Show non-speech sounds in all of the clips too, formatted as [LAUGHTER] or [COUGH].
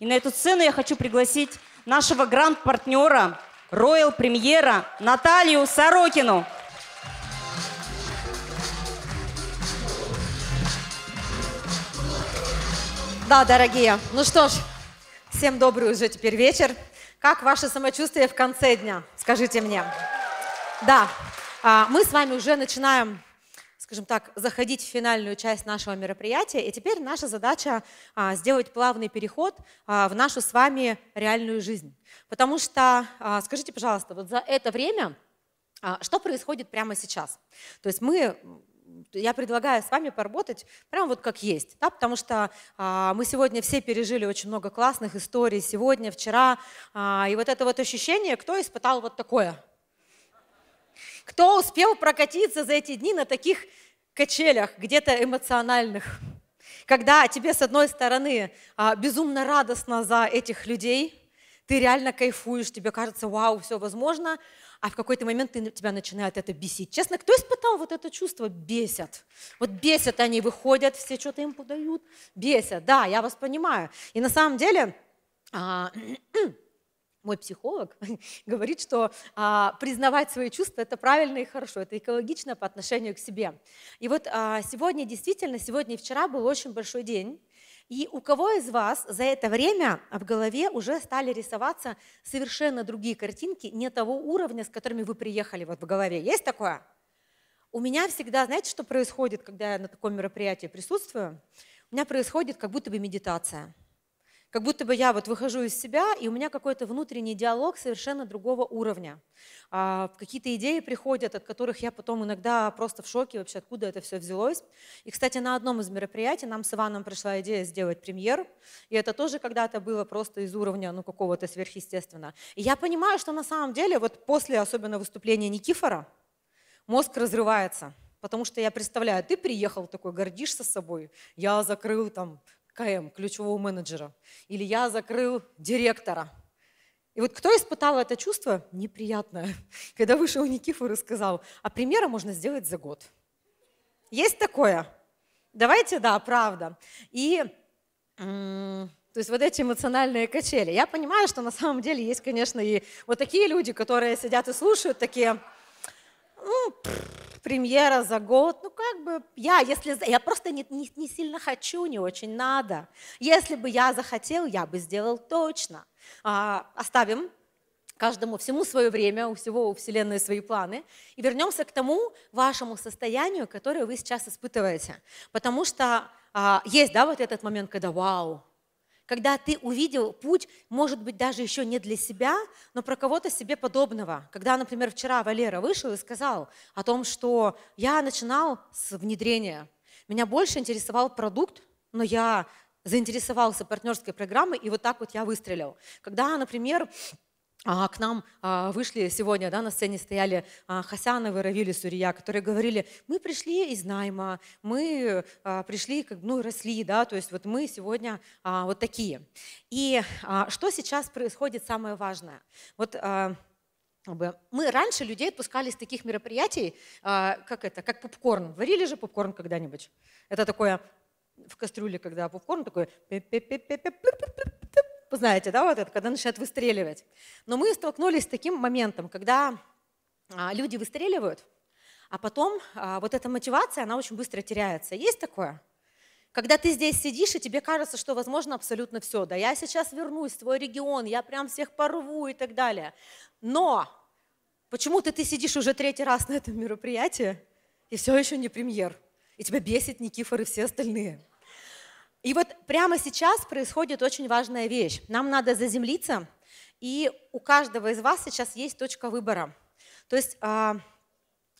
И на эту сцену я хочу пригласить нашего гранд-партнера, роял-премьера Наталью Сорокину. Да, дорогие, ну что ж, всем добрый уже теперь вечер. Как ваше самочувствие в конце дня? Скажите мне. Да, а, мы с вами уже начинаем скажем так, заходить в финальную часть нашего мероприятия. И теперь наша задача а, сделать плавный переход а, в нашу с вами реальную жизнь. Потому что, а, скажите, пожалуйста, вот за это время, а, что происходит прямо сейчас? То есть мы я предлагаю с вами поработать прямо вот как есть, да, потому что а, мы сегодня все пережили очень много классных историй, сегодня, вчера, а, и вот это вот ощущение, кто испытал вот такое, кто успел прокатиться за эти дни на таких качелях, где-то эмоциональных? Когда тебе, с одной стороны, а, безумно радостно за этих людей, ты реально кайфуешь, тебе кажется, вау, все возможно, а в какой-то момент тебя начинает это бесить. Честно, кто испытал вот это чувство? Бесят. Вот бесят они, выходят, все что-то им подают. Бесят, да, я вас понимаю. И на самом деле, а, [CLEARS THROAT] мой психолог [LAUGHS] говорит, что а, признавать свои чувства это правильно и хорошо, это экологично по отношению к себе. И вот а, сегодня действительно, сегодня и вчера был очень большой день. И у кого из вас за это время в голове уже стали рисоваться совершенно другие картинки, не того уровня, с которыми вы приехали вот в голове? Есть такое? У меня всегда, знаете, что происходит, когда я на таком мероприятии присутствую? У меня происходит как будто бы медитация – как будто бы я вот выхожу из себя, и у меня какой-то внутренний диалог совершенно другого уровня. А, какие-то идеи приходят, от которых я потом иногда просто в шоке вообще, откуда это все взялось. И, кстати, на одном из мероприятий нам с Иваном пришла идея сделать премьер, и это тоже когда-то было просто из уровня ну, какого-то сверхъестественного. И я понимаю, что на самом деле вот после особенно выступления Никифора мозг разрывается. Потому что я представляю, ты приехал такой, гордишься собой, я закрыл там КМ, ключевого менеджера, или я закрыл директора. И вот кто испытал это чувство? Неприятное. [LAUGHS] Когда вышел Никифор и сказал, а примеры можно сделать за год. Есть такое? Давайте, да, правда. И то есть вот эти эмоциональные качели. Я понимаю, что на самом деле есть, конечно, и вот такие люди, которые сидят и слушают, такие, ну, пфф, премьера за год. Ну, как бы я, если... Я просто не, не, не сильно хочу, не очень надо. Если бы я захотел, я бы сделал точно. А, оставим каждому всему свое время, у всего у Вселенной свои планы. И вернемся к тому вашему состоянию, которое вы сейчас испытываете. Потому что а, есть, да, вот этот момент, когда вау, когда ты увидел путь, может быть, даже еще не для себя, но про кого-то себе подобного. Когда, например, вчера Валера вышел и сказал о том, что я начинал с внедрения, меня больше интересовал продукт, но я заинтересовался партнерской программой, и вот так вот я выстрелил. Когда, например, а, к нам а, вышли сегодня, да, на сцене стояли а, Хасяновы, Равили, Сурия, которые говорили, мы пришли из найма, мы пришли, как, ну, росли, да, то есть вот мы сегодня вот такие. И что сейчас происходит самое важное? Вот мы раньше людей отпускали с таких мероприятий, как это, как попкорн. Варили же попкорн когда-нибудь? Это такое в кастрюле, когда попкорн такой вы знаете, да, вот это, когда начинают выстреливать. Но мы столкнулись с таким моментом, когда а, люди выстреливают, а потом а, вот эта мотивация, она очень быстро теряется. Есть такое? Когда ты здесь сидишь, и тебе кажется, что возможно абсолютно все. Да, я сейчас вернусь в свой регион, я прям всех порву и так далее. Но почему-то ты сидишь уже третий раз на этом мероприятии, и все еще не премьер. И тебя бесит Никифор и все остальные. И вот прямо сейчас происходит очень важная вещь. Нам надо заземлиться, и у каждого из вас сейчас есть точка выбора. То есть а,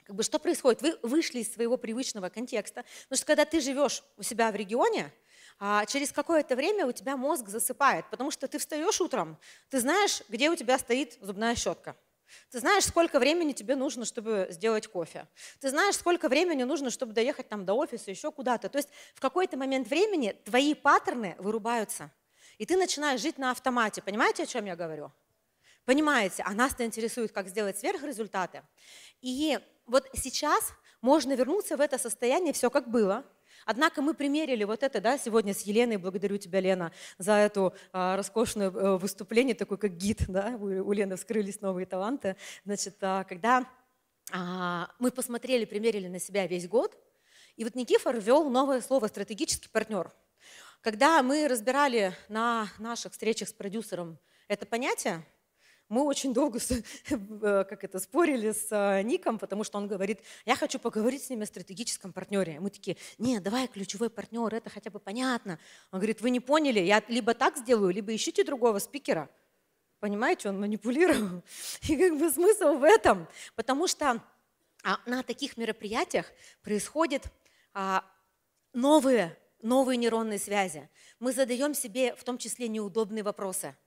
как бы, что происходит? Вы вышли из своего привычного контекста. Потому что когда ты живешь у себя в регионе, а, через какое-то время у тебя мозг засыпает, потому что ты встаешь утром, ты знаешь, где у тебя стоит зубная щетка. Ты знаешь, сколько времени тебе нужно, чтобы сделать кофе. Ты знаешь, сколько времени нужно, чтобы доехать там до офиса, еще куда-то. То есть в какой-то момент времени твои паттерны вырубаются. И ты начинаешь жить на автомате. Понимаете, о чем я говорю? Понимаете, а нас-то интересует, как сделать сверхрезультаты. И вот сейчас можно вернуться в это состояние, все как было – Однако мы примерили вот это да, сегодня с Еленой, благодарю тебя, Лена, за эту а, роскошное а, э, выступление, такой как гид, да, у, у Лены вскрылись новые таланты. Значит, а, когда а, мы посмотрели, примерили на себя весь год, и вот Никифор ввел новое слово «стратегический партнер». Когда мы разбирали на наших встречах с продюсером это понятие, мы очень долго с, [LAUGHS] э, как это, спорили с э, Ником, потому что он говорит, я хочу поговорить с ними о стратегическом партнере. Мы такие, не, давай ключевой партнер, это хотя бы понятно. Он говорит, вы не поняли, я либо так сделаю, либо ищите другого спикера. Понимаете, он манипулировал. [LAUGHS] И как бы смысл в этом, потому что а, на таких мероприятиях происходят а, новые, новые нейронные связи. Мы задаем себе в том числе неудобные вопросы –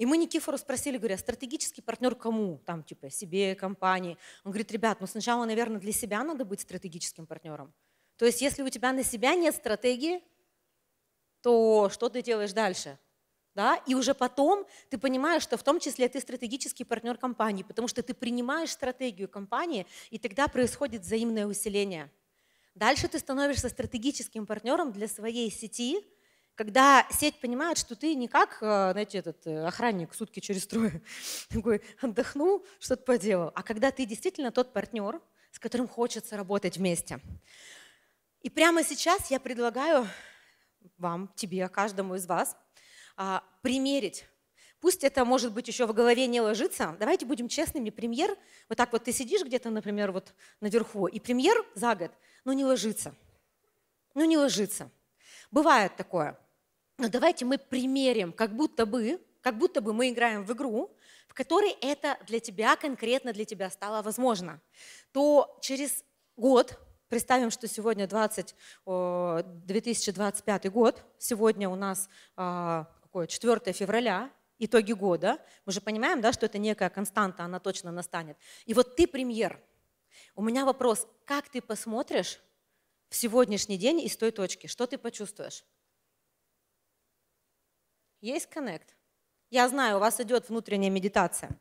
и мы Никифору спросили, говоря, «А стратегический партнер кому? Там типа себе, компании. Он говорит, ребят, ну сначала, наверное, для себя надо быть стратегическим партнером. То есть если у тебя на себя нет стратегии, то что ты делаешь дальше? Да? И уже потом ты понимаешь, что в том числе ты стратегический партнер компании, потому что ты принимаешь стратегию компании, и тогда происходит взаимное усиление. Дальше ты становишься стратегическим партнером для своей сети – когда сеть понимает, что ты не как, э, знаете, этот э, охранник сутки через трое [LAUGHS] такой отдохнул, что-то поделал, а когда ты действительно тот партнер, с которым хочется работать вместе. И прямо сейчас я предлагаю вам, тебе, каждому из вас а, примерить Пусть это, может быть, еще в голове не ложится. Давайте будем честными. Премьер, вот так вот ты сидишь где-то, например, вот наверху, и премьер за год, ну не ложится. Ну не ложится. Бывает такое. Но давайте мы примерим, как будто бы, как будто бы мы играем в игру, в которой это для тебя, конкретно для тебя стало возможно. То через год, представим, что сегодня 20, 2025 год, сегодня у нас 4 а, февраля, итоги года, мы же понимаем, да, что это некая константа, она точно настанет. И вот ты премьер. У меня вопрос, как ты посмотришь в сегодняшний день из той точки, что ты почувствуешь? Есть коннект? Я знаю, у вас идет внутренняя медитация.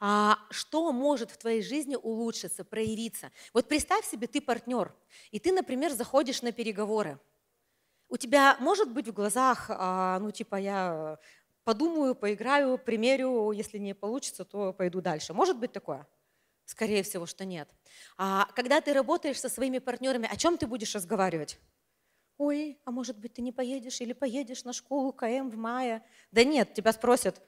А что может в твоей жизни улучшиться, проявиться? Вот представь себе, ты партнер, и ты, например, заходишь на переговоры. У тебя может быть в глазах, а, ну типа я подумаю, поиграю, примерю, если не получится, то пойду дальше. Может быть такое? Скорее всего, что нет. А когда ты работаешь со своими партнерами, о чем ты будешь разговаривать? ой, а может быть, ты не поедешь или поедешь на школу КМ в мае. Да нет, тебя спросят,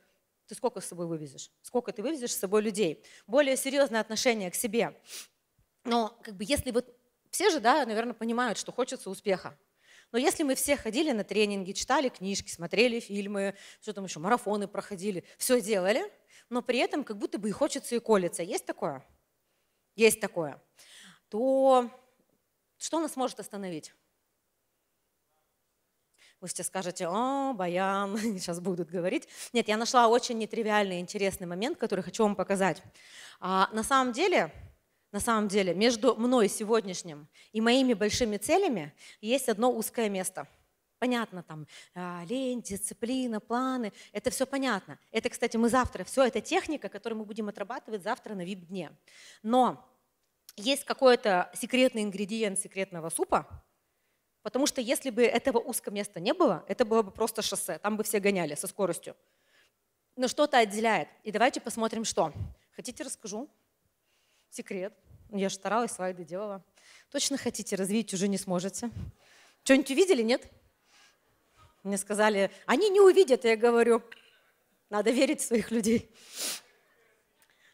ты сколько с собой вывезешь? Сколько ты вывезешь с собой людей? Более серьезное отношение к себе. Но как бы если вот все же, да, наверное, понимают, что хочется успеха. Но если мы все ходили на тренинги, читали книжки, смотрели фильмы, что там еще, марафоны проходили, все делали, но при этом как будто бы и хочется, и колется. Есть такое? Есть такое. То что нас может остановить? Пусть вы скажете, о, баян, сейчас [LAUGHS] будут говорить. Нет, я нашла очень нетривиальный, интересный момент, который хочу вам показать. А, на самом деле, на самом деле, между мной сегодняшним и моими большими целями есть одно узкое место. Понятно, там а, лень, дисциплина, планы, это все понятно. Это, кстати, мы завтра, все это техника, которую мы будем отрабатывать завтра на вип-дне. Но есть какой-то секретный ингредиент секретного супа, Потому что если бы этого узкого места не было, это было бы просто шоссе, там бы все гоняли со скоростью. Но что-то отделяет. И давайте посмотрим, что. Хотите, расскажу? Секрет. Ну, я же старалась, слайды делала. Точно хотите, развить уже не сможете. Что-нибудь увидели, нет? Мне сказали, они не увидят. Я говорю, надо верить в своих людей.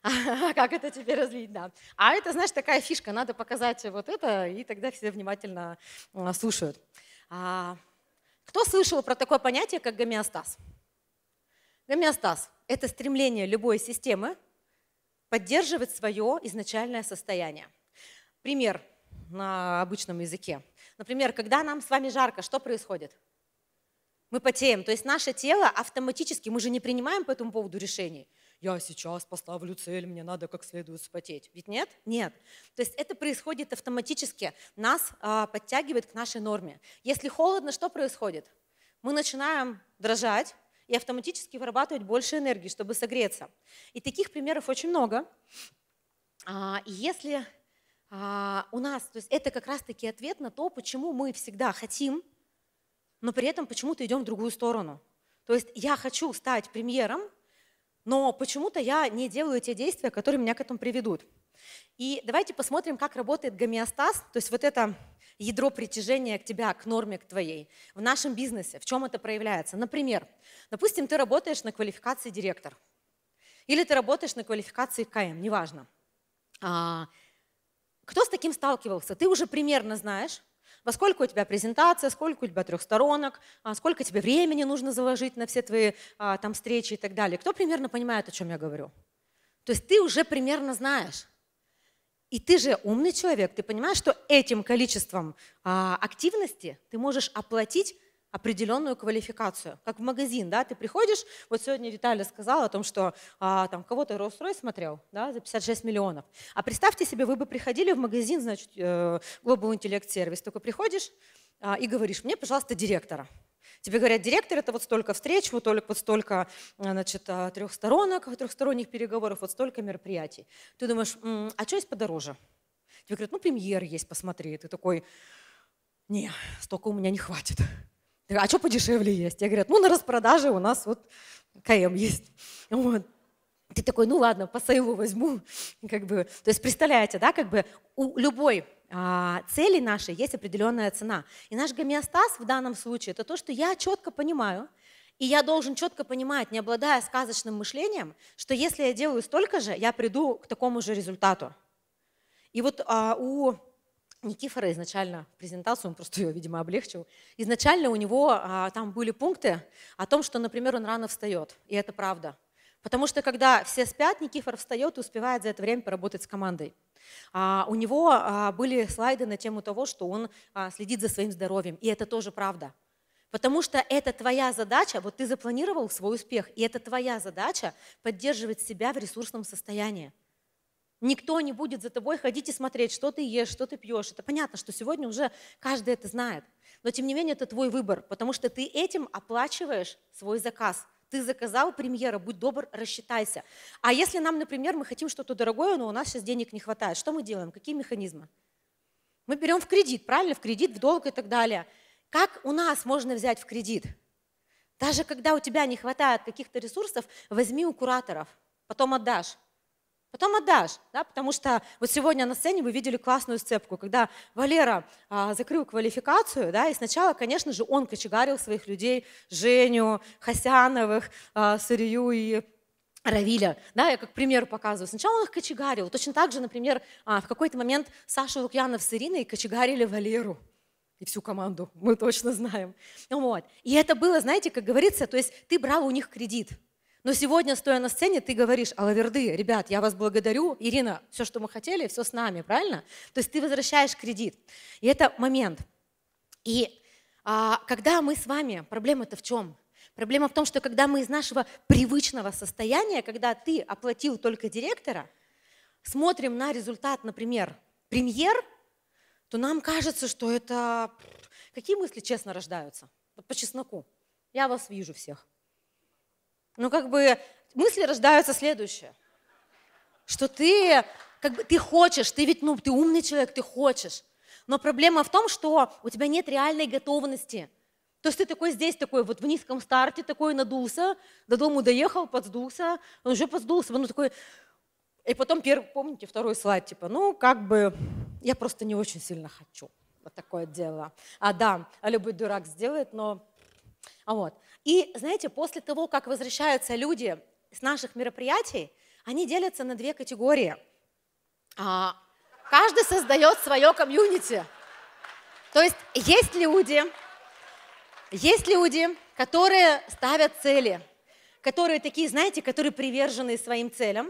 [LAUGHS] как это тебе разлить, да. А это, знаешь, такая фишка, надо показать вот это, и тогда все внимательно э, слушают. А, кто слышал про такое понятие, как гомеостаз? Гомеостаз – это стремление любой системы поддерживать свое изначальное состояние. Пример на обычном языке. Например, когда нам с вами жарко, что происходит? Мы потеем, то есть наше тело автоматически, мы же не принимаем по этому поводу решений – я сейчас поставлю цель, мне надо как следует спотеть. Ведь нет? Нет. То есть это происходит автоматически, нас э, подтягивает к нашей норме. Если холодно, что происходит? Мы начинаем дрожать, и автоматически вырабатывать больше энергии, чтобы согреться. И таких примеров очень много. А, и если а, у нас, то есть это как раз-таки ответ на то, почему мы всегда хотим, но при этом почему-то идем в другую сторону. То есть я хочу стать премьером, но почему-то я не делаю те действия, которые меня к этому приведут. И давайте посмотрим, как работает гомеостаз, то есть вот это ядро притяжения к тебе, к норме, к твоей. В нашем бизнесе, в чем это проявляется? Например, допустим, ты работаешь на квалификации директор, или ты работаешь на квалификации КМ, неважно. А, кто с таким сталкивался? Ты уже примерно знаешь, во сколько у тебя презентация, сколько у тебя трех а, сколько тебе времени нужно заложить на все твои а, там встречи и так далее. Кто примерно понимает, о чем я говорю? То есть ты уже примерно знаешь. И ты же умный человек, ты понимаешь, что этим количеством а, активности ты можешь оплатить определенную квалификацию. Как в магазин, да, ты приходишь, вот сегодня Виталий сказал о том, что а, там кого-то rolls смотрел, да, за 56 миллионов. А представьте себе, вы бы приходили в магазин, значит, э, Global Intellect Service, только приходишь а, и говоришь, мне, пожалуйста, директора. Тебе говорят, директор это вот столько встреч, вот, только, вот столько э, значит, а, трехсторонок, трехсторонних переговоров, вот столько мероприятий. Ты думаешь, М, а что есть подороже? Тебе говорят, ну премьер есть, посмотри. Ты такой, не, столько у меня не хватит а что подешевле есть? Я говорю, ну, на распродаже у нас вот КМ есть. Вот. Ты такой, ну ладно, по сейлу возьму. Как бы, то есть представляете, да, как бы у любой а, цели нашей есть определенная цена. И наш гомеостаз в данном случае это то, что я четко понимаю, и я должен четко понимать, не обладая сказочным мышлением, что если я делаю столько же, я приду к такому же результату. И вот а, у Никифора изначально презентацию, он просто [LAUGHS] ее, видимо, облегчил. Изначально у него а, там были пункты о том, что, например, он рано встает, и это правда. Потому что когда все спят, Никифор встает и успевает за это время поработать с командой. А, у него а, были слайды на тему того, что он а, следит за своим здоровьем, и это тоже правда. Потому что это твоя задача, вот ты запланировал свой успех, и это твоя задача поддерживать себя в ресурсном состоянии. Никто не будет за тобой ходить и смотреть, что ты ешь, что ты пьешь. Это понятно, что сегодня уже каждый это знает. Но тем не менее это твой выбор, потому что ты этим оплачиваешь свой заказ. Ты заказал премьера, будь добр, рассчитайся. А если нам, например, мы хотим что-то дорогое, но у нас сейчас денег не хватает, что мы делаем? Какие механизмы? Мы берем в кредит, правильно? В кредит, в долг и так далее. Как у нас можно взять в кредит? Даже когда у тебя не хватает каких-то ресурсов, возьми у кураторов, потом отдашь. Потом отдашь, да, потому что вот сегодня на сцене вы видели классную сцепку, когда Валера а, закрыл квалификацию, да, и сначала, конечно же, он кочегарил своих людей, Женю, Хасяновых, а, Сырью и Равиля, да, я как пример показываю. Сначала он их кочегарил, точно так же, например, а, в какой-то момент Саша Лукьянов с Ириной кочегарили Валеру, и всю команду, мы точно знаем. Вот. И это было, знаете, как говорится, то есть ты брал у них кредит – но сегодня, стоя на сцене, ты говоришь, Алаверды, ребят, я вас благодарю, Ирина, все, что мы хотели, все с нами, правильно? То есть ты возвращаешь кредит. И это момент. И а, когда мы с вами, проблема-то в чем? Проблема в том, что когда мы из нашего привычного состояния, когда ты оплатил только директора, смотрим на результат, например, премьер, то нам кажется, что это... Какие мысли честно рождаются? Вот по чесноку. Я вас вижу всех. Ну, как бы мысли рождаются следующие, что ты, как бы, ты хочешь, ты ведь, ну, ты умный человек, ты хочешь. Но проблема в том, что у тебя нет реальной готовности. То есть ты такой здесь, такой вот в низком старте, такой надулся, до дому доехал, подсдулся, он уже подсдулся, он такой... И потом, первый, помните, второй слайд, типа, ну, как бы, я просто не очень сильно хочу. Вот такое дело. А да, а любой дурак сделает, но вот. И, знаете, после того, как возвращаются люди с наших мероприятий, они делятся на две категории. А, каждый создает свое комьюнити. То есть есть люди, есть люди, которые ставят цели, которые такие, знаете, которые привержены своим целям,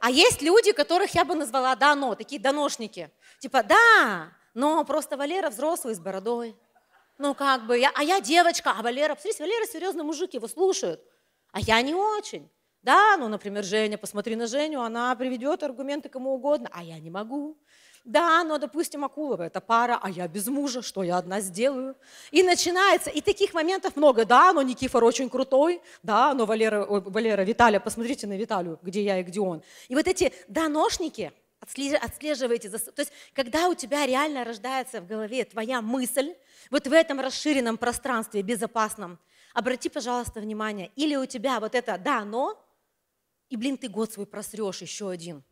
а есть люди, которых я бы назвала да-но, такие доношники. Типа, да, но просто Валера взрослый с бородой – ну, как бы, я, а я девочка, а Валера, посмотрите, Валера серьезно, мужики его слушают. А я не очень. Да, ну, например, Женя, посмотри на Женю, она приведет аргументы кому угодно, а я не могу. Да, но, допустим, Акулова – это пара, а я без мужа, что я одна сделаю? И начинается, и таких моментов много. Да, но Никифор очень крутой, да, но Валера, Валера Виталия, посмотрите на Виталию, где я и где он. И вот эти доношники – отслеживаете. То есть, когда у тебя реально рождается в голове твоя мысль, вот в этом расширенном пространстве, безопасном, обрати, пожалуйста, внимание, или у тебя вот это «да, но», и, блин, ты год свой просрешь еще один.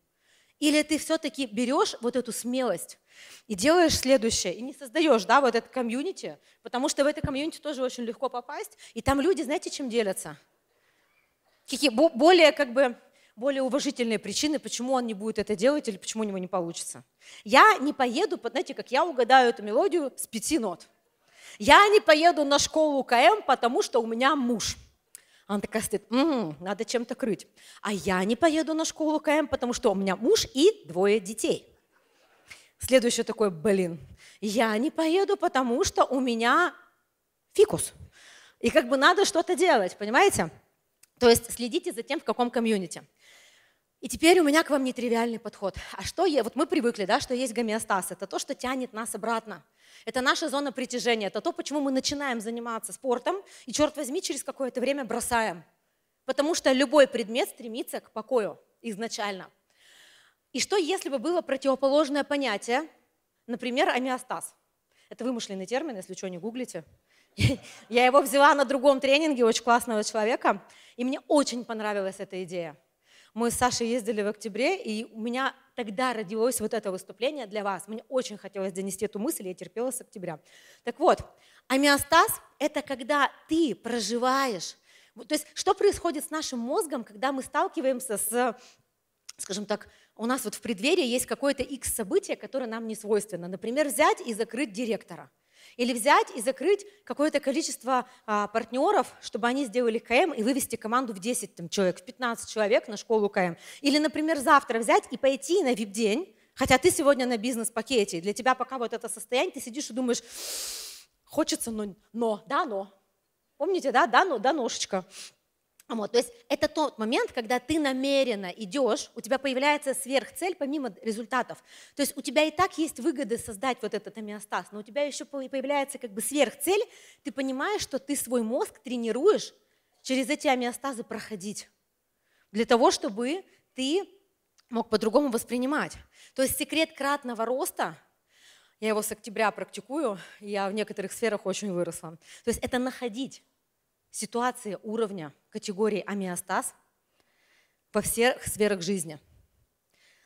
Или ты все-таки берешь вот эту смелость и делаешь следующее, и не создаешь, да, вот этот комьюнити, потому что в это комьюнити тоже очень легко попасть, и там люди, знаете, чем делятся? Какие более, как бы, более уважительные причины, почему он не будет это делать или почему у него не получится. Я не поеду, знаете, как я угадаю эту мелодию с пяти нот. Я не поеду на школу КМ, потому что у меня муж. Она такая стоит, м-м, надо чем-то крыть. А я не поеду на школу КМ, потому что у меня муж и двое детей. Следующее такое, блин, я не поеду, потому что у меня фикус. И как бы надо что-то делать, понимаете? То есть следите за тем, в каком комьюнити. И теперь у меня к вам нетривиальный подход. А что я, вот мы привыкли, да, что есть гомеостаз, это то, что тянет нас обратно. Это наша зона притяжения, это то, почему мы начинаем заниматься спортом и, черт возьми, через какое-то время бросаем. Потому что любой предмет стремится к покою изначально. И что, если бы было противоположное понятие, например, амиостаз? Это вымышленный термин, если что, не гуглите. [LAUGHS] Я его взяла на другом тренинге очень классного человека, и мне очень понравилась эта идея. Мы с Сашей ездили в октябре, и у меня тогда родилось вот это выступление для вас. Мне очень хотелось донести эту мысль, я терпела с октября. Так вот, амиостаз – это когда ты проживаешь. То есть что происходит с нашим мозгом, когда мы сталкиваемся с, скажем так, у нас вот в преддверии есть какое-то X событие, которое нам не свойственно. Например, взять и закрыть директора – или взять и закрыть какое-то количество а, партнеров, чтобы они сделали КМ и вывести команду в 10 там, человек, в 15 человек на школу КМ. Или, например, завтра взять и пойти на вип-день, хотя ты сегодня на бизнес-пакете, для тебя пока вот это состояние, ты сидишь и думаешь, хочется, но, но да, но. Помните, да, да, но, да, ножечка. Вот, то есть это тот момент, когда ты намеренно идешь, у тебя появляется сверхцель помимо результатов. То есть у тебя и так есть выгоды создать вот этот амиостаз, но у тебя еще появляется как бы сверхцель, ты понимаешь, что ты свой мозг тренируешь через эти амиостазы проходить, для того, чтобы ты мог по-другому воспринимать. То есть секрет кратного роста я его с октября практикую, я в некоторых сферах очень выросла. То есть это находить ситуации уровня категории амиостаз во всех сферах жизни.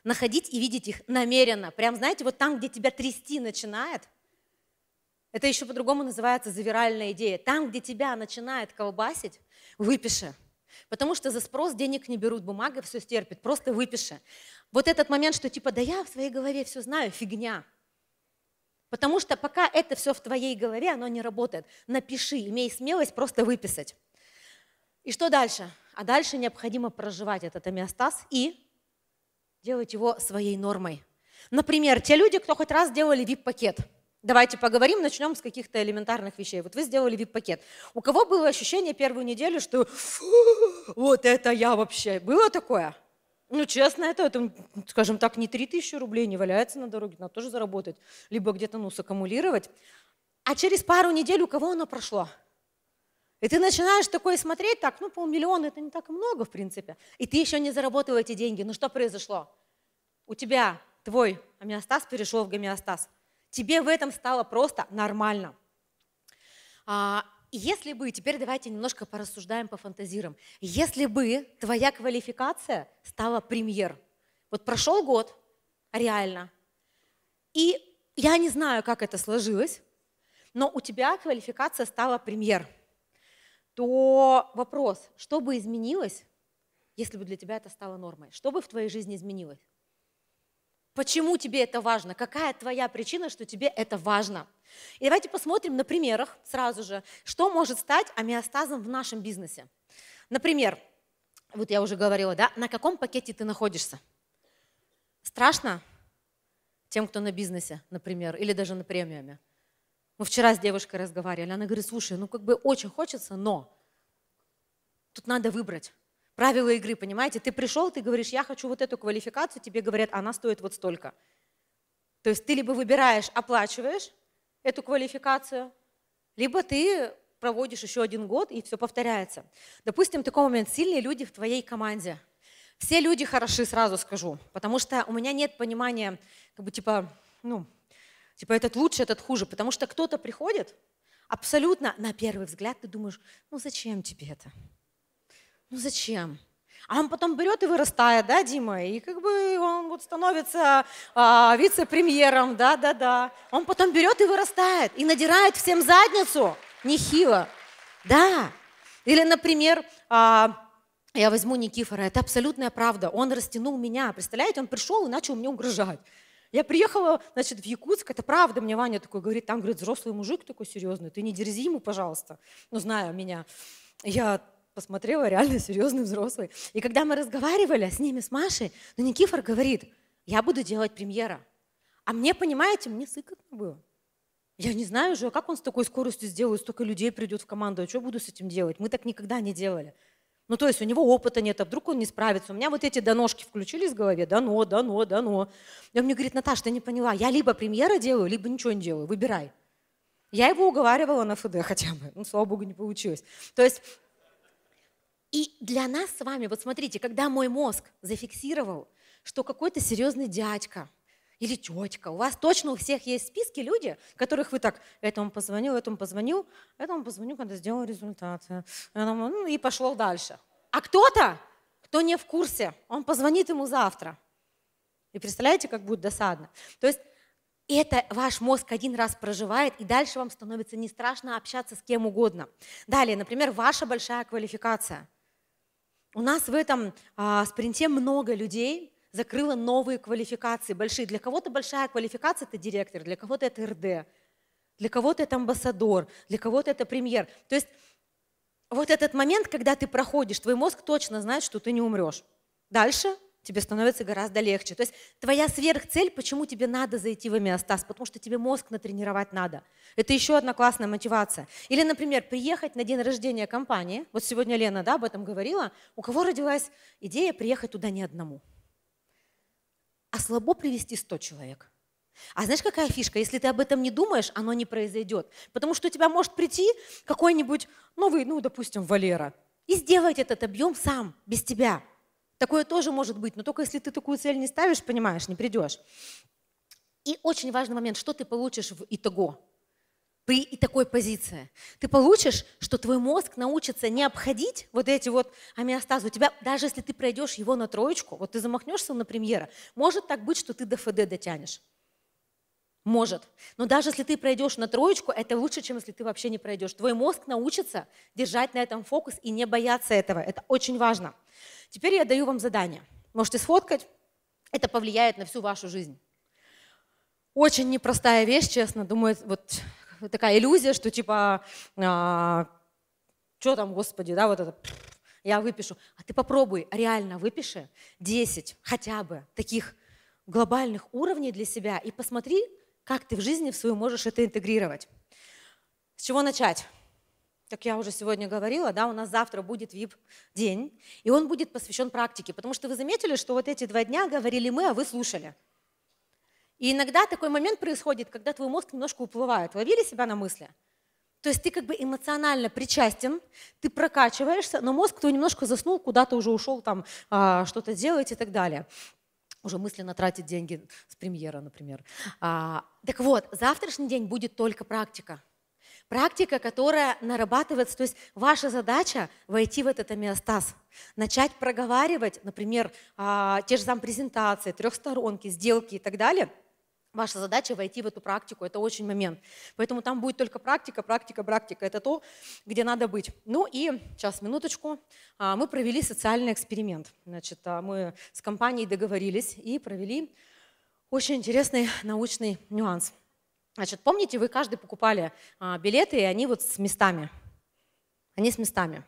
Находить и видеть их намеренно. Прям, знаете, вот там, где тебя трясти начинает, это еще по-другому называется завиральная идея. Там, где тебя начинает колбасить, выпиши. Потому что за спрос денег не берут, бумага все стерпит, просто выпиши. Вот этот момент, что типа, да я в своей голове все знаю, фигня. Потому что пока это все в твоей голове, оно не работает. Напиши, имей смелость просто выписать. И что дальше? А дальше необходимо проживать этот амиостаз и делать его своей нормой. Например, те люди, кто хоть раз делали VIP-пакет. Давайте поговорим, начнем с каких-то элементарных вещей. Вот вы сделали VIP-пакет. У кого было ощущение первую неделю, что вот это я вообще? Было такое? Ну, честно, это, это, скажем так, не 3000 рублей не валяется на дороге, надо тоже заработать. Либо где-то, ну, саккумулировать. А через пару недель у кого оно прошло? И ты начинаешь такое смотреть, так, ну, полмиллиона, это не так и много, в принципе. И ты еще не заработал эти деньги. Ну, что произошло? У тебя твой амиостаз перешел в гомеостаз. Тебе в этом стало просто нормально. А, если бы, теперь давайте немножко порассуждаем, пофантазируем. Если бы твоя квалификация стала премьер, вот прошел год, реально, и я не знаю, как это сложилось, но у тебя квалификация стала премьер, то вопрос, что бы изменилось, если бы для тебя это стало нормой? Что бы в твоей жизни изменилось? Почему тебе это важно? Какая твоя причина, что тебе это важно? И давайте посмотрим на примерах сразу же, что может стать амиостазом в нашем бизнесе. Например, вот я уже говорила, да, на каком пакете ты находишься? Страшно тем, кто на бизнесе, например, или даже на премиуме. Мы вчера с девушкой разговаривали, она говорит, слушай, ну как бы очень хочется, но тут надо выбрать правила игры, понимаете? Ты пришел, ты говоришь, я хочу вот эту квалификацию, тебе говорят, она стоит вот столько. То есть ты либо выбираешь, оплачиваешь эту квалификацию, либо ты проводишь еще один год, и все повторяется. Допустим, такой момент, сильные люди в твоей команде. Все люди хороши, сразу скажу, потому что у меня нет понимания, как бы типа, ну, типа этот лучше, этот хуже, потому что кто-то приходит, абсолютно на первый взгляд ты думаешь, ну зачем тебе это? Ну зачем? А он потом берет и вырастает, да, Дима? И как бы он вот становится а, вице-премьером, да-да-да. Он потом берет и вырастает, и надирает всем задницу нехило. Да. Или, например, а, я возьму Никифора, это абсолютная правда. Он растянул меня, представляете? Он пришел и начал мне угрожать. Я приехала, значит, в Якутск, это правда, мне Ваня такой говорит, там, говорит, взрослый мужик такой серьезный, ты не дерзи ему, пожалуйста, ну, зная меня. Я посмотрела, реально серьезный взрослый. И когда мы разговаривали с ними, с Машей, ну Никифор говорит, я буду делать премьера. А мне, понимаете, мне сыкотно было. Я не знаю уже, а как он с такой скоростью сделает, столько людей придет в команду, а что буду с этим делать? Мы так никогда не делали. Ну, то есть у него опыта нет, а вдруг он не справится. У меня вот эти доножки включились в голове, дано, ну, дано, ну, дано. Ну». И он мне говорит, Наташа, ты не поняла, я либо премьера делаю, либо ничего не делаю, выбирай. Я его уговаривала на ФД хотя бы, ну, слава богу, не получилось. То есть и для нас с вами, вот смотрите, когда мой мозг зафиксировал, что какой-то серьезный дядька или тетка, у вас точно у всех есть списки люди, которых вы так, этому позвонил, этому позвонил, этому позвоню, когда сделал результаты, э, этому, ну, и пошел дальше. А кто-то, кто не в курсе, он позвонит ему завтра. И представляете, как будет досадно. То есть это ваш мозг один раз проживает, и дальше вам становится не страшно общаться с кем угодно. Далее, например, ваша большая квалификация – у нас в этом а, спринте много людей закрыло новые квалификации большие. Для кого-то большая квалификация – это директор, для кого-то это РД, для кого-то это амбассадор, для кого-то это премьер. То есть вот этот момент, когда ты проходишь, твой мозг точно знает, что ты не умрешь. Дальше тебе становится гораздо легче. То есть твоя сверхцель, почему тебе надо зайти в амиостаз, потому что тебе мозг натренировать надо. Это еще одна классная мотивация. Или, например, приехать на день рождения компании, вот сегодня Лена да, об этом говорила, у кого родилась идея приехать туда не одному, а слабо привести 100 человек. А знаешь, какая фишка? Если ты об этом не думаешь, оно не произойдет. Потому что у тебя может прийти какой-нибудь новый, ну, допустим, Валера, и сделать этот объем сам, без тебя. Такое тоже может быть, но только если ты такую цель не ставишь, понимаешь, не придешь. И очень важный момент, что ты получишь в итого при и такой позиции. Ты получишь, что твой мозг научится не обходить вот эти вот амиостазы. У тебя, даже если ты пройдешь его на троечку, вот ты замахнешься на премьера, может так быть, что ты до ФД дотянешь. Может. Но даже если ты пройдешь на троечку, это лучше, чем если ты вообще не пройдешь. Твой мозг научится держать на этом фокус и не бояться этого. Это очень важно. Теперь я даю вам задание. Можете сфоткать, это повлияет на всю вашу жизнь. Очень непростая вещь, честно. Думаю, вот такая иллюзия, что типа, а, что там, господи, да, вот это, я выпишу. А ты попробуй, реально выпиши 10 хотя бы таких глобальных уровней для себя и посмотри, как ты в жизни в свою можешь это интегрировать. С чего начать? как я уже сегодня говорила, да, у нас завтра будет VIP-день, и он будет посвящен практике, потому что вы заметили, что вот эти два дня говорили мы, а вы слушали. И иногда такой момент происходит, когда твой мозг немножко уплывает. Ловили себя на мысли? То есть ты как бы эмоционально причастен, ты прокачиваешься, но мозг твой немножко заснул, куда-то уже ушел там а, что-то делать и так далее. Уже мысленно тратить деньги с премьера, например. А, так вот, завтрашний день будет только практика. Практика, которая нарабатывается, то есть ваша задача войти в этот амиостаз, начать проговаривать, например, а, те же там презентации, трехсторонки, сделки и так далее – Ваша задача войти в эту практику, это очень момент. Поэтому там будет только практика, практика, практика. Это то, где надо быть. Ну и сейчас, минуточку. А, мы провели социальный эксперимент. Значит, а, мы с компанией договорились и провели очень интересный научный нюанс – Значит, помните, вы каждый покупали а, билеты, и они вот с местами. Они с местами.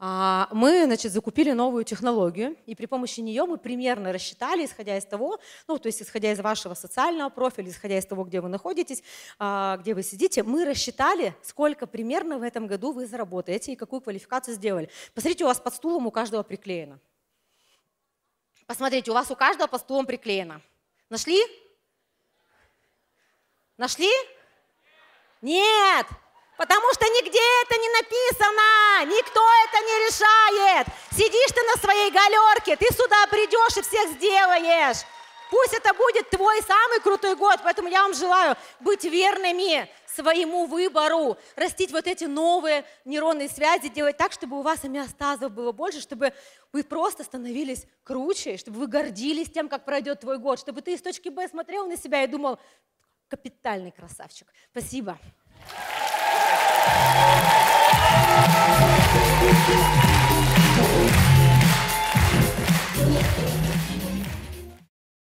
А, мы, значит, закупили новую технологию, и при помощи нее мы примерно рассчитали, исходя из того, ну, то есть исходя из вашего социального профиля, исходя из того, где вы находитесь, а, где вы сидите, мы рассчитали, сколько примерно в этом году вы заработаете и какую квалификацию сделали. Посмотрите, у вас под стулом у каждого приклеено. Посмотрите, у вас у каждого под стулом приклеено. Нашли? Нашли? Нет, потому что нигде это не написано, никто это не решает. Сидишь ты на своей галерке, ты сюда придешь и всех сделаешь. Пусть это будет твой самый крутой год, поэтому я вам желаю быть верными своему выбору, растить вот эти новые нейронные связи, делать так, чтобы у вас амиостазов было больше, чтобы вы просто становились круче, чтобы вы гордились тем, как пройдет твой год, чтобы ты из точки Б смотрел на себя и думал, капитальный красавчик. Спасибо. Спасибо.